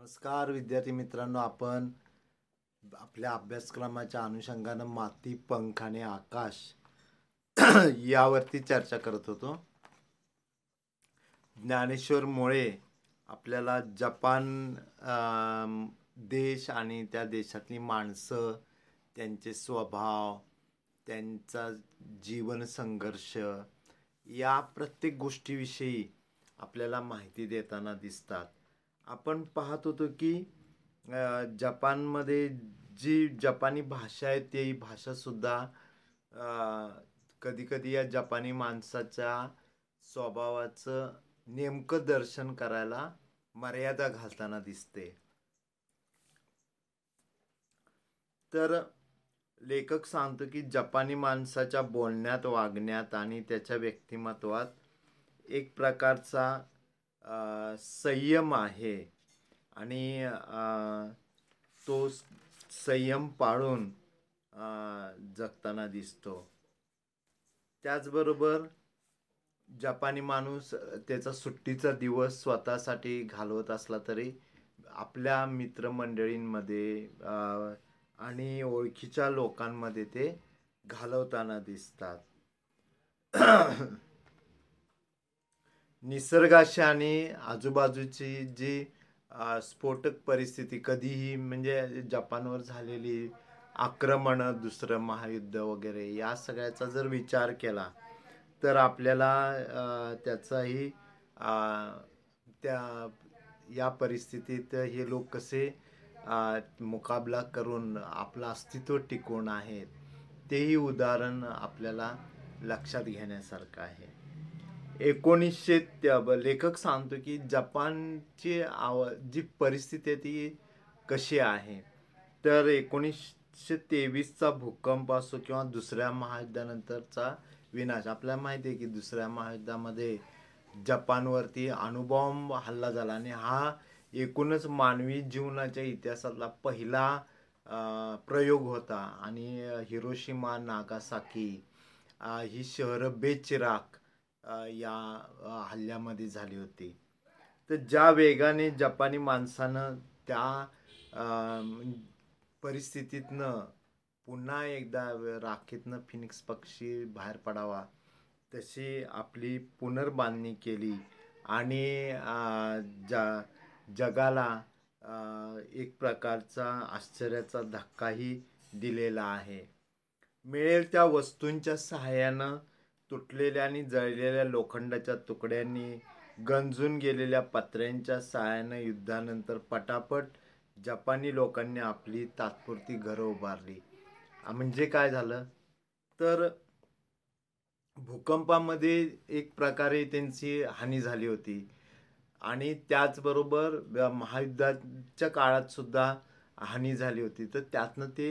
नमस्कार विद्यार्थी मित्रांनो आपण आपल्या अभ्यासक्रमाच्या अनुषंगानं माती पंख आणि आकाश यावरती चर्चा करत होतो ज्ञानेश्वर मुळे आपल्याला जपान देश आणि त्या देशातली माणसं त्यांचे स्वभाव त्यांचा जीवन संघर्ष या प्रत्येक गोष्टीविषयी आपल्याला माहिती देताना दिसतात आपण पाहत होतो की जपानमध्ये जी जपानी भाषा आहे ती भाषासुद्धा कधीकधी या जपानी माणसाच्या स्वभावाचं नेमकं दर्शन करायला मर्यादा घालताना दिसते तर लेखक सांगतो की जपानी माणसाच्या बोलण्यात वागण्यात आणि त्याच्या व्यक्तिमत्वात एक प्रकारचा संयम आहे आणि तो संयम पाळून जगताना दिसतो त्याचबरोबर जपानी माणूस त्याचा सुट्टीचा दिवस स्वतःसाठी घालवत असला तरी आपल्या मित्रमंडळींमध्ये आणि ओळखीच्या लोकांमध्ये ते घालवताना दिसतात निसर्गाशी आणि आजूबाजूची जी स्फोटक परिस्थिती कधीही म्हणजे जपानवर झालेली आक्रमणं दुसरं महायुद्ध वगैरे या सगळ्याचा जर विचार केला तर आपल्याला त्याचाही त्या या परिस्थितीत हे लोक कसे मुकाबला करून आपलं अस्तित्व टिकवून आहेत तेही उदाहरण आपल्याला लक्षात घेण्यासारखं आहे एकोणीसशे लेखक सांगतो की जपानची आव जी परिस्थिती आहे ती कशी आहे तर एकोणीसशे तेवीसचा भूकंप असो किंवा दुसऱ्या महायुद्धानंतरचा विनाश आपल्याला माहिती आहे की दुसऱ्या महायुद्धामध्ये जपानवरती अणुबॉम्ब हल्ला झाला आणि हा एकूणच मानवी जीवनाच्या इतिहासातला पहिला प्रयोग होता आणि हिरोशिमा नागासाकी ही शहरं बेचिराक या हल्ल्यामध्ये झाली होती तर ज्या वेगाने जपानी माणसानं त्या परिस्थितीतनं पुन्हा एकदा राखेतनं फिनिक्स पक्षी बाहेर पडावा तशी आपली पुनर्बांधणी केली आणि ज जगाला एक प्रकारचा आश्चर्याचा धक्काही दिलेला आहे मिळेल त्या वस्तूंच्या सहाय्यानं तुटलेल्या आणि जळलेल्या लोखंडाच्या तुकड्यांनी गंजून गेलेल्या पत्र्यांच्या साहाय्यानं युद्धानंतर पटापट जपानी लोकांनी आपली तात्पुरती घरं उभारली म्हणजे काय झालं तर भूकंपामध्ये एक प्रकारे त्यांची हानी झाली होती आणि त्याचबरोबर महायुद्धाच्या काळात सुद्धा हानी झाली होती तर त्यातनं ते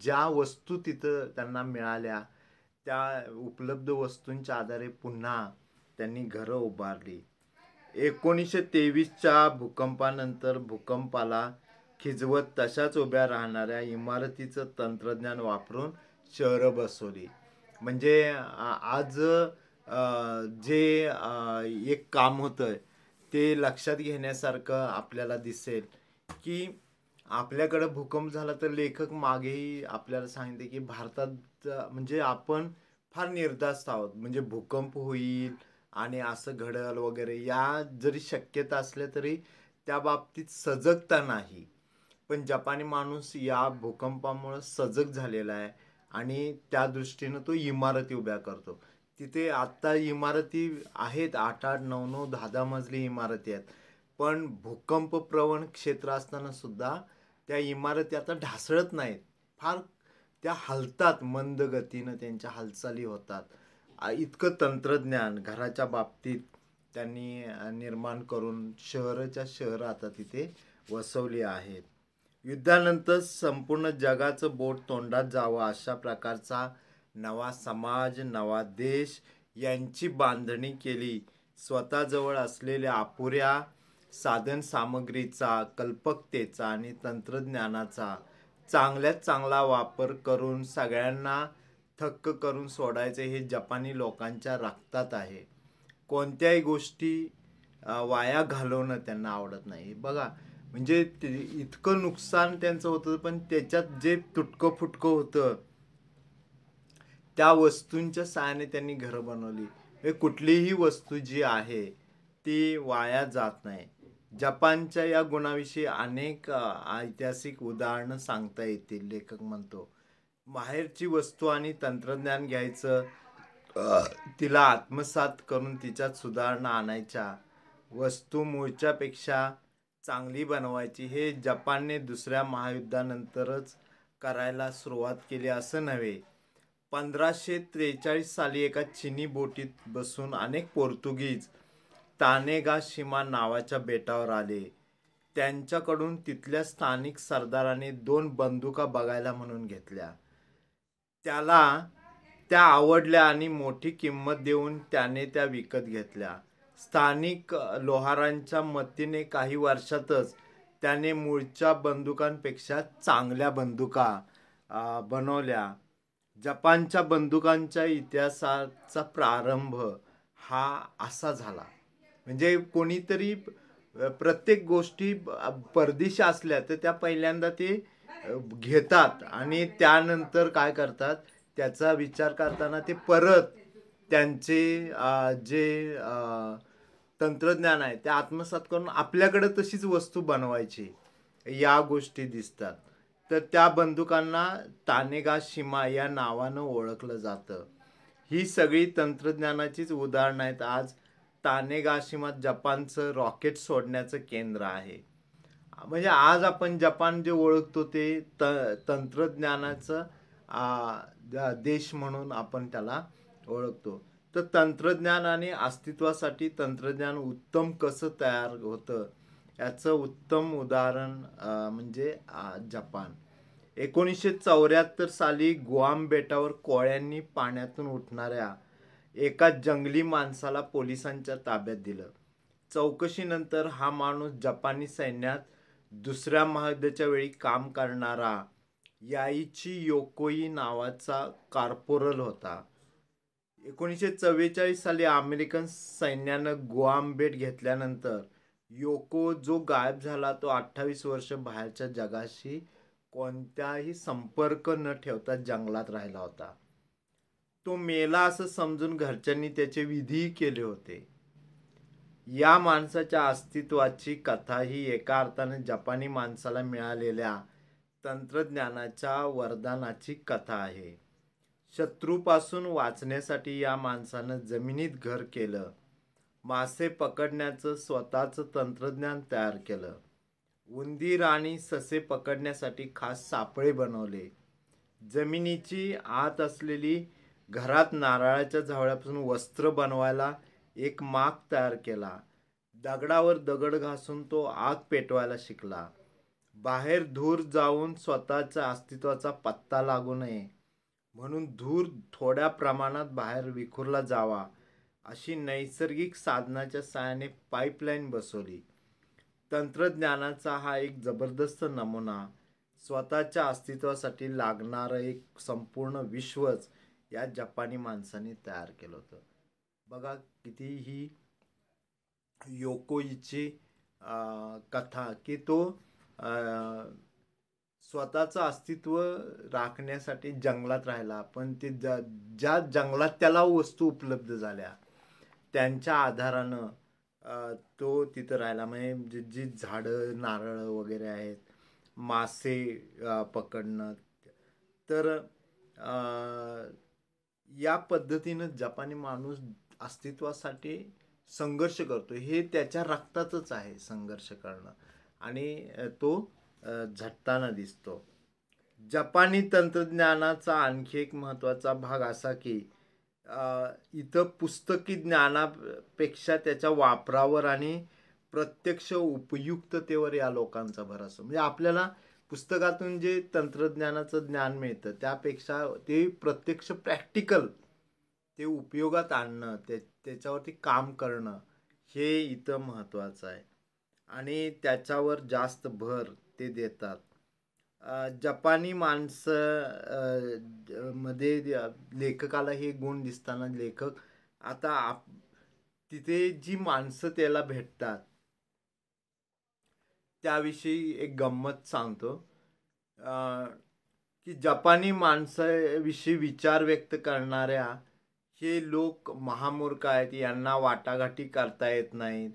ज्या वस्तू तिथं त्यांना मिळाल्या त्या उपलब्ध वस्तूंच्या आधारे पुन्हा त्यांनी घरं उभारली एकोणीसशे तेवीसच्या भूकंपानंतर भूकंपाला खिजवत तशाच उभ्या राहणाऱ्या इमारतीचं तंत्रज्ञान वापरून शहरं बसवली म्हणजे आज जे एक काम होतं ते लक्षात घेण्यासारखं आपल्याला दिसेल की आपल्याकडं भूकंप झाला तर लेखक मागेही आपल्याला सांगते की भारतात म्हणजे आपण फार निर्धास्त आहोत म्हणजे भूकंप होईल आणि असं घडल वगैरे या जरी शक्यता असल्या तरी त्या बाबतीत सजगता नाही पण जपानी माणूस या भूकंपामुळं सजग झालेला आहे आणि त्या दृष्टीनं तो इमारती उभ्या करतो तिथे आत्ता इमारती आहेत आठ आठ नऊ नऊ दहा दहा मजली इमारती आहेत पण भूकंप प्रवण क्षेत्र असताना सुद्धा त्या इमारती आता ढासळत नाहीत फार त्या हालतात मंद गतीनं त्यांच्या हालचाली होतात इतकं तंत्रज्ञान घराच्या बाबतीत त्यांनी निर्माण करून शहराच्या शहर आता तिथे वसवली आहेत युद्धानंतर संपूर्ण जगाचं बोट तोंडात जावं अशा प्रकारचा नवा समाज नवा देश यांची बांधणी केली स्वतःजवळ असलेल्या अपुऱ्या साधन सामग्रीचा कल्पकतेचा आणि तंत्रज्ञानाचा चांगल्यात चांगला वापर करून सगळ्यांना थक्क करून सोडायचे हे जपानी लोकांच्या रक्तात आहे कोणत्याही गोष्टी वाया घालवणं त्यांना आवडत नाही बघा म्हणजे इतकं नुकसान त्यांचं होतं पण त्याच्यात जे तुटकं फुटकं होतं त्या वस्तूंच्या सहाय्याने त्यांनी घरं बनवली म्हणजे कुठलीही वस्तू जी आहे ती वाया जात नाही जपानच्या या गुणाविषयी अनेक ऐतिहासिक उदाहरणं सांगता येतील लेखक म्हणतो बाहेरची वस्तू आणि तंत्रज्ञान घ्यायचं तिला आत्मसात करून तिच्यात सुधारणा आणायच्या वस्तू मूळच्यापेक्षा चांगली बनवायची हे जपानने दुसऱ्या महायुद्धानंतरच करायला सुरुवात केली असं नव्हे पंधराशे त्रेचाळीस साली एका चिनी बोटीत बसून अनेक पोर्तुगीज तानेगा शिमा नावाच्या बेटावर आले त्यांच्याकडून तिथल्या स्थानिक सरदाराने दोन बंदुका बघायला म्हणून घेतल्या त्याला त्या आवडल्या आणि मोठी किंमत देऊन त्याने त्या विकत घेतल्या स्थानिक लोहारांच्या मतीने काही वर्षातच त्याने मूळच्या बंदुकांपेक्षा चांगल्या बंदुका बनवल्या जपानच्या बंदुकांच्या इतिहासाचा प्रारंभ हा असा झाला म्हणजे कोणीतरी प्रत्येक गोष्टी परदेशी असल्या तर त्या पहिल्यांदा ते घेतात आणि त्यानंतर काय करतात त्याचा विचार करताना ते परत त्यांचे जे तंत्रज्ञान आहे ते आत्मसात करून आपल्याकडे तशीच वस्तू बनवायची या गोष्टी दिसतात तर त्या बंदुकांना तानेगा सीमा या नावानं ओळखलं जातं ही सगळी तंत्रज्ञानाचीच उदाहरणं आहेत आज तानेगाशिमात जपानचं रॉकेट सोडण्याचं केंद्र आहे म्हणजे आज आपण जपान जे ओळखतो ते त तंत्रज्ञानाचं देश म्हणून आपण त्याला ओळखतो तर तंत्रज्ञान आणि अस्तित्वासाठी तंत्रज्ञान उत्तम कसं तयार होतं याचं उत्तम उदाहरण म्हणजे जपान एकोणीसशे चौऱ्याहत्तर साली गुआम बेटावर कोळ्यांनी पाण्यातून उठणाऱ्या एका जंगली माणसाला पोलिसांच्या ताब्यात दिलं चौकशीनंतर हा माणूस जपानी सैन्यात दुसऱ्या महायुद्धाच्या वेळी काम करणारा याईची योकोई नावाचा कार्पोरल होता एकोणीसशे चव्वेचाळीस साली अमेरिकन सैन्यानं गुआम बेट घेतल्यानंतर योको जो गायब झाला तो अठ्ठावीस वर्ष बाहेरच्या जगाशी कोणताही संपर्क न ठेवता जंगलात राहिला होता तो मेला असं समजून घरच्यांनी त्याचे विधीही केले होते या माणसाच्या अस्तित्वाची कथा ही एका अर्थाने जपानी माणसाला मिळालेल्या तंत्रज्ञानाच्या वरदानाची कथा आहे शत्रूपासून वाचण्यासाठी या माणसानं जमिनीत घर केलं मासे पकडण्याचं स्वतःचं तंत्रज्ञान तयार केलं उंदीर आणि ससे पकडण्यासाठी खास सापळे बनवले जमिनीची आत असलेली घरात नारळाच्या झावळ्यापासून वस्त्र बनवायला एक माग तयार केला दगडावर दगड घासून तो आग पेटवायला शिकला बाहेर धूर जाऊन स्वतःच्या अस्तित्वाचा पत्ता लागू नये म्हणून धूर थोड्या प्रमाणात बाहेर विखुरला जावा अशी नैसर्गिक साधनाच्या सहाय्याने पाईपलाईन बसवली तंत्रज्ञानाचा हा एक जबरदस्त नमुना स्वतःच्या अस्तित्वासाठी लागणारं एक संपूर्ण विश्वच या जपानी माणसाने तयार केलं होतं बघा किती ही योकोईची कथा की तो स्वतःचं अस्तित्व राखण्यासाठी जंगलात राहिला पण ते ज ज्या जंगलात त्याला वस्तू उपलब्ध झाल्या त्यांच्या आधारानं तो तिथं राहिला म्हणजे जी झाडं नारळ वगैरे आहेत मासे पकडणं तर या पद्धतीनं जपानी माणूस अस्तित्वासाठी संघर्ष करतो हे त्याच्या रक्तातच आहे संघर्ष करणं आणि तो झटताना दिसतो जपानी तंत्रज्ञानाचा आणखी एक महत्त्वाचा भाग असा की इथं पुस्तकी ज्ञानापेक्षा त्याच्या वापरावर आणि प्रत्यक्ष उपयुक्ततेवर या लोकांचा भर असतो म्हणजे आपल्याला पुस्तकातून जे तंत्रज्ञानाचं ज्ञान मिळतं त्यापेक्षा ते प्रत्यक्ष प्रॅक्टिकल ते उपयोगात आणणं ते त्याच्यावरती काम करणं हे इथं महत्त्वाचं आहे आणि त्याच्यावर जास्त भर ते देतात जपानी माणसं मध्ये लेखकाला हे गुण दिसताना लेखक आता आप तिथे जी माणसं त्याला भेटतात त्याविषयी एक गंमत सांगतो की जपानी माणसाविषयी विचार व्यक्त करणाऱ्या हे लोक महामूर्ख आहेत यांना वाटाघाटी करता येत नाहीत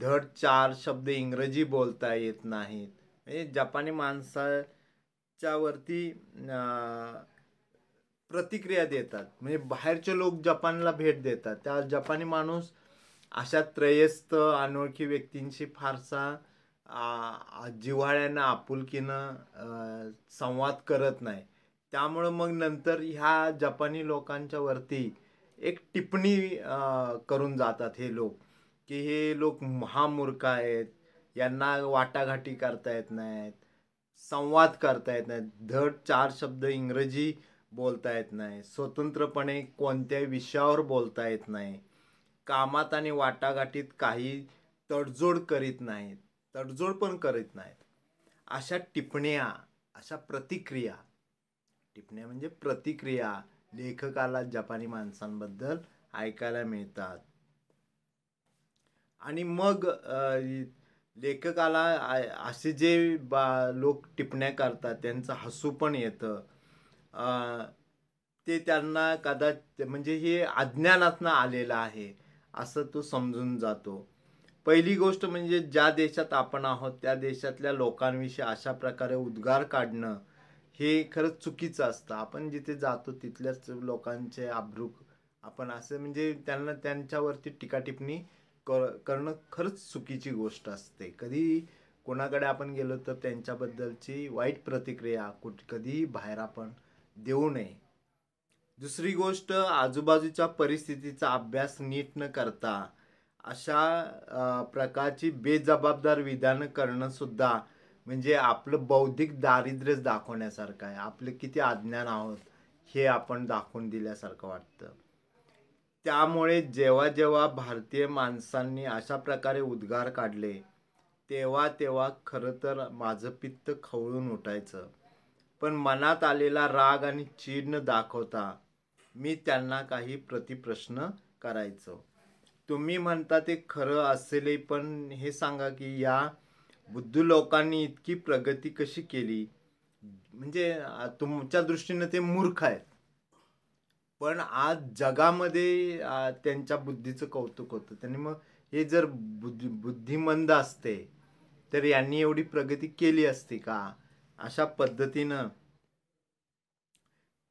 धड चार शब्द इंग्रजी बोलता येत नाहीत म्हणजे जपानी माणसाच्यावरती प्रतिक्रिया देतात म्हणजे बाहेरचे लोक जपानला भेट देतात त्या जपानी माणूस अशा त्रयस्थ अनोळखी व्यक्तींशी फारसा जिव्हाळ्यानं आपुलकीनं संवाद करत नाही त्यामुळं मग नंतर ह्या जपानी लोकांच्यावरती एक टिप्पणी करून जातात हे लोक की हे लोक महामूर्ख आहेत यांना वाटाघाटी करता येत नाहीत संवाद करता येत नाहीत धड चार शब्द इंग्रजी बोलता येत नाही स्वतंत्रपणे कोणत्याही विषयावर बोलता येत नाही कामात आणि वाटाघाटीत काही तडजोड करीत नाहीत तडजोड पण करत नाहीत अशा टिपण्या अशा प्रतिक्रिया टिपण्या म्हणजे प्रतिक्रिया लेखकाला जपानी माणसांबद्दल ऐकायला मिळतात आणि मग लेखकाला असे जे बा लोक टिपण्या करतात त्यांचं हसू पण येतं ते त्यांना कदाच म्हणजे हे अज्ञानातनं आलेलं आहे असं तो समजून जातो पहिली गोष्ट म्हणजे ज्या देशात आपण आहोत त्या देशातल्या लोकांविषयी अशा प्रकारे उद्गार काढणं हे खरंच चुकीचं असतं आपण जिथे जातो तिथल्याच लोकांचे अभ्रुक आपण असं म्हणजे त्यांना त्यांच्यावरती टीकाटिपणी कर करणं खरंच चुकीची गोष्ट असते कधी कोणाकडे आपण गेलो तर त्यांच्याबद्दलची वाईट प्रतिक्रिया कुठ कधीही बाहेर आपण देऊ नये दुसरी गोष्ट आजूबाजूच्या परिस्थितीचा अभ्यास नीट न करता अशा प्रकारची बेजबाबदार विधानं करणं सुद्धा म्हणजे आपलं बौद्धिक दारिद्र्यच दाखवण्यासारखं आहे आपलं किती अज्ञान आहोत हे आपण दाखवून दिल्यासारखं वाटतं त्यामुळे जेव्हा जेव्हा भारतीय माणसांनी अशा प्रकारे उद्गार काढले तेव्हा तेव्हा खरं तर माझं पित्त खवळून उठायचं पण मनात आलेला राग आणि चीड दाखवता मी त्यांना काही प्रतिप्रश्न करायचो तुम्ही म्हणता ते खरं असेल पण हे सांगा की या बुद्ध लोकांनी इतकी प्रगती कशी केली म्हणजे तुमच्या दृष्टीनं ते मूर्ख आहेत पण आज जगामध्ये त्यांच्या बुद्धीचं कौतुक होतं त्यांनी मग हे जर बुद्धी बुद्धिमंद असते तर यांनी एवढी प्रगती केली असती का अशा पद्धतीनं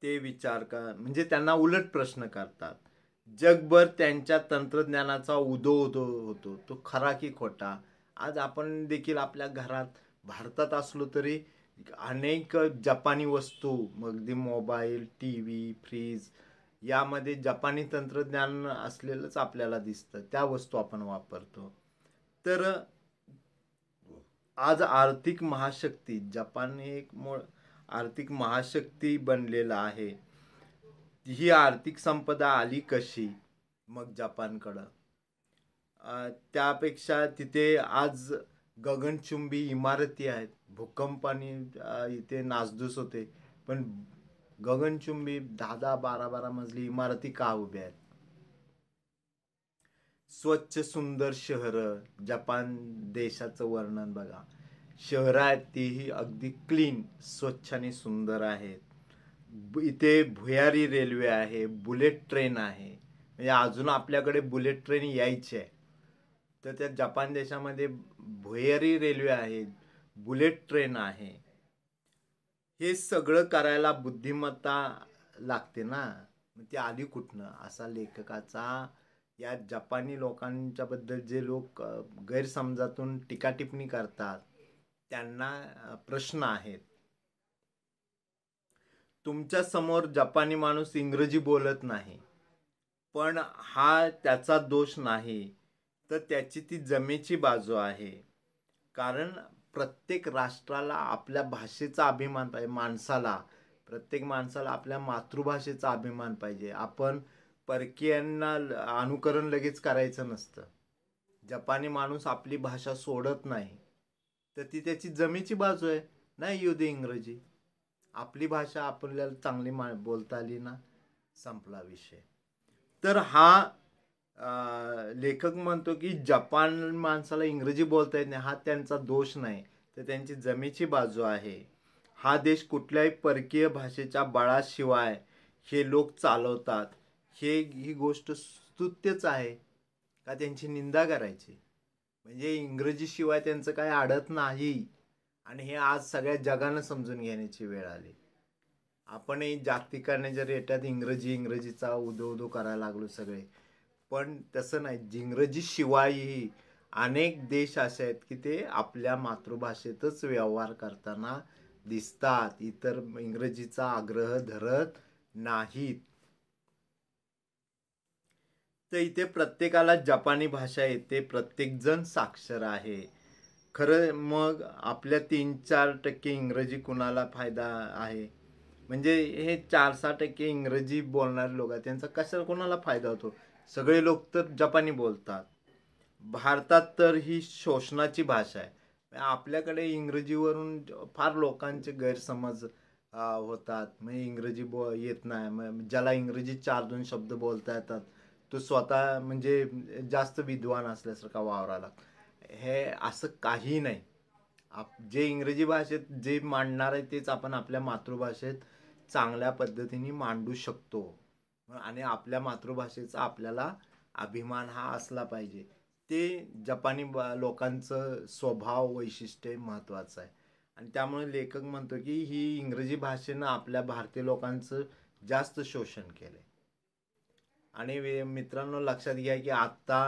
ते विचार कर म्हणजे त्यांना उलट प्रश्न करतात जगभर त्यांच्या तंत्रज्ञानाचा उदो उदो होतो तो खरा की खोटा आज आपण देखील आपल्या घरात भारतात असलो तरी अनेक जपानी वस्तू अगदी मोबाईल टी व्ही फ्रीज यामध्ये जपानी तंत्रज्ञान असलेलंच आपल्याला दिसतं त्या वस्तू आपण वापरतो तर आज आर्थिक महाशक्ती जपान एक मूळ आर्थिक महाशक्ती बनलेला आहे ही आर्थिक संपदा आली कशी मग जपानकडं त्यापेक्षा तिथे आज गगनचुंबी इमारती आहेत भूकंपाने इथे नासधूस होते पण गगनचुंबी दहा दहा बारा बारा मजली इमारती का उभ्या आहेत स्वच्छ सुंदर शहरं जपान देशाचं वर्णन बघा शहरं आहेत तीही अगदी क्लीन स्वच्छ आणि सुंदर आहेत इथे भुयारी रेल्वे आहे बुलेट ट्रेन आहे म्हणजे अजून आपल्याकडे बुलेट ट्रेन यायची आहे तर त्या जपान देशामध्ये भुयारी रेल्वे आहे बुलेट ट्रेन आहे हे सगळं करायला बुद्धिमत्ता लागते ना मग ते आली कुठनं असा लेखकाचा या जपानी लोकांच्याबद्दल जे लोक गैरसमजातून टीकाटिप्पणी करतात त्यांना प्रश्न आहेत तुमच्या समोर जपानी माणूस इंग्रजी बोलत नाही पण हा त्याचा दोष नाही तर त्याची ती जमेची बाजू आहे कारण प्रत्येक राष्ट्राला आपल्या भाषेचा अभिमान पाहिजे माणसाला प्रत्येक माणसाला आपल्या मातृभाषेचा अभिमान पाहिजे आपण परकीयांना अनुकरण लगेच करायचं नसतं जपानी माणूस आपली भाषा सोडत नाही तर ती त्याची जमेची बाजू आहे नाही येऊ दे इंग्रजी आपली भाषा आपल्याला चांगली मा बोलता आली ना संपला विषय तर हा लेखक म्हणतो की जपान माणसाला इंग्रजी बोलता येत नाही हा त्यांचा दोष नाही तर त्यांची जमेची बाजू आहे हा देश कुठल्याही परकीय भाषेच्या बळाशिवाय हे लोक चालवतात हे ही गोष्ट स्तुत्यच आहे का त्यांची निंदा करायची म्हणजे इंग्रजीशिवाय त्यांचं काय अडत नाही आणि हे आज सगळ्या जगानं समजून घेण्याची वेळ आली आपणही जागतिकाने जर येतात इंग्रजी इंग्रजीचा उदो उदो करायला लागलो सगळे पण तसं नाही इंग्रजीशिवायही अनेक देश असे आहेत की ते आपल्या मातृभाषेतच व्यवहार करताना दिसतात इतर इंग्रजीचा आग्रह धरत नाहीत तर इथे प्रत्येकाला जपानी भाषा येते प्रत्येकजण साक्षर आहे खरं मग आपल्या तीन चार टक्के इंग्रजी कुणाला फायदा आहे म्हणजे हे चार सहा टक्के इंग्रजी बोलणारे लोक आहेत त्यांचा कशा कोणाला फायदा होतो सगळे लोक तर जपानी बोलतात भारतात तर ही शोषणाची भाषा आहे आपल्याकडे इंग्रजीवरून फार लोकांचे गैरसमज होतात म्हणजे इंग्रजी बो येत नाही मग ज्याला इंग्रजी चार दोन शब्द बोलता येतात तो स्वतः म्हणजे जास्त विद्वान असल्यासारखा वावरा लागतो हे असं काही नाही आप जे इंग्रजी भाषेत जे मांडणार आहे तेच आपण आपल्या मातृभाषेत चांगल्या पद्धतीने मांडू शकतो आणि आपल्या मातृभाषेचा आपल्याला अभिमान हा असला पाहिजे ते जपानी लोकांचं स्वभाव वैशिष्ट्य महत्त्वाचं आहे आणि त्यामुळे लेखक म्हणतो की ही इंग्रजी भाषेनं आपल्या भारतीय लोकांचं जास्त शोषण केलं आहे आणि मित्रांनो लक्षात घ्या की आत्ता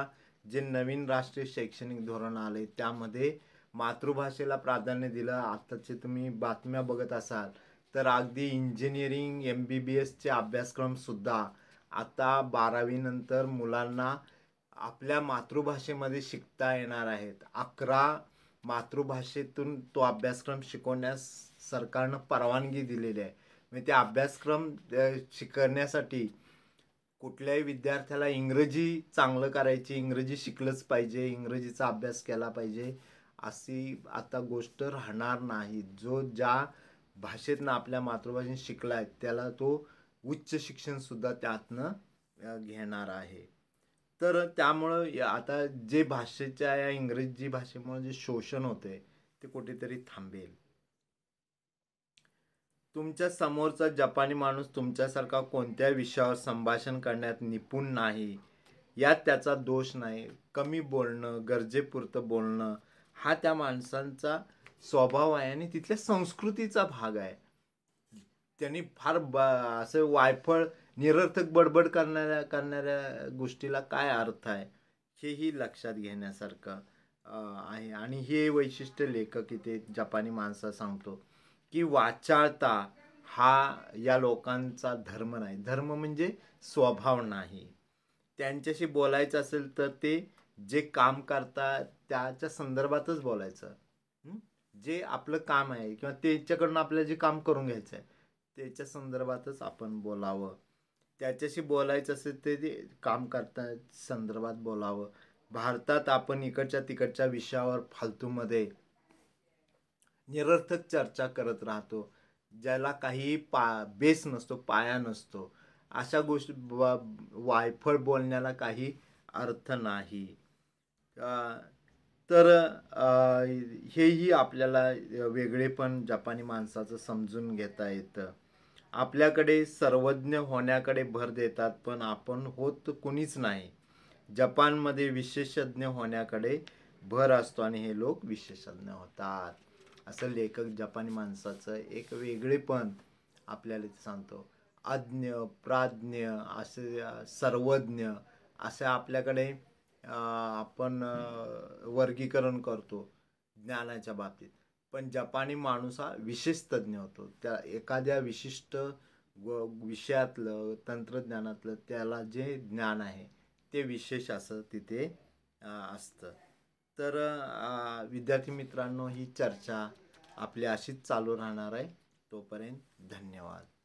जे नवीन राष्ट्रीय शैक्षणिक धोरण आले त्यामध्ये मातृभाषेला प्राधान्य दिलं आत्ताचे तुम्ही बातम्या बघत असाल तर अगदी इंजिनिअरिंग एम बी बी एसचे अभ्यासक्रमसुद्धा आता बारावीनंतर मुलांना आपल्या मातृभाषेमध्ये शिकता येणार आहेत अकरा मातृभाषेतून तो अभ्यासक्रम शिकवण्यास सरकारनं परवानगी दिलेली आहे म्हणजे ते अभ्यासक्रम शिकण्यासाठी कुठल्याही विद्यार्थ्याला इंग्रजी चांगलं करायची इंग्रजी शिकलंच पाहिजे इंग्रजीचा अभ्यास केला पाहिजे अशी आता गोष्ट राहणार नाही जो ज्या भाषेतनं आपल्या मातृभाषेत शिकला आहे त्याला तो उच्च शिक्षणसुद्धा त्यातनं घेणार आहे तर त्यामुळं आता जे भाषेच्या या इंग्रजी भाषेमुळे जे शोषण होते ते कुठेतरी थांबेल तुमच्या समोरचा जपानी माणूस तुमच्यासारखा कोणत्या विषयावर संभाषण करण्यात निपुण नाही यात त्याचा दोष नाही कमी बोलणं गरजेपुरतं बोलणं हा त्या माणसांचा स्वभाव आहे आणि तिथल्या संस्कृतीचा भाग आहे त्यांनी फार ब असं वायफळ निरर्थक बडबड करणाऱ्या करणाऱ्या गोष्टीला काय अर्थ आहे हेही लक्षात घेण्यासारखं आहे आणि हे वैशिष्ट्य लेखक इथे जपानी माणसा सांगतो की वाचाळता हा या लोकांचा धर्म नाही धर्म म्हणजे स्वभाव नाही त्यांच्याशी बोलायचं असेल तर ते जे काम करतात त्याच्या संदर्भातच बोलायचं जे आपलं काम आहे किंवा त्याच्याकडून आपल्याला जे काम करून घ्यायचं आहे त्याच्या संदर्भातच आपण बोलावं त्याच्याशी बोलायचं असेल ते ते काम करता संदर्भात बोलावं भारतात आपण इकडच्या तिकडच्या विषयावर फालतूमध्ये निरर्थक चर्चा करत राहतो ज्याला काही पा बेस नसतो पाया नसतो अशा गोष्टी वायफळ बोलण्याला काही अर्थ नाही तर हेही आपल्याला वेगळे पण जपानी माणसाचं समजून घेता येतं आपल्याकडे सर्वज्ञ होण्याकडे भर देतात पण आपण होत कुणीच नाही जपानमध्ये विशेषज्ञ होण्याकडे भर असतो आणि हे लोक विशेषज्ञ होतात असं लेखक जपानी माणसाचं एक वेगळेपण आपल्याला ते सांगतो अज्ञ प्राज्ञ असे सर्वज्ञ असे आपल्याकडे आपण वर्गीकरण करतो ज्ञानाच्या बाबतीत पण जपानी माणूस हा विशेष तज्ज्ञ होतो त्या एखाद्या विशिष्ट व विषयातलं तंत्रज्ञानातलं त्याला जे ज्ञान आहे ते विशेष असं तिथे असतं तर विद्यार्थी मित्रांनो ही चर्चा आपली अशीच चालू राहणार आहे तोपर्यंत धन्यवाद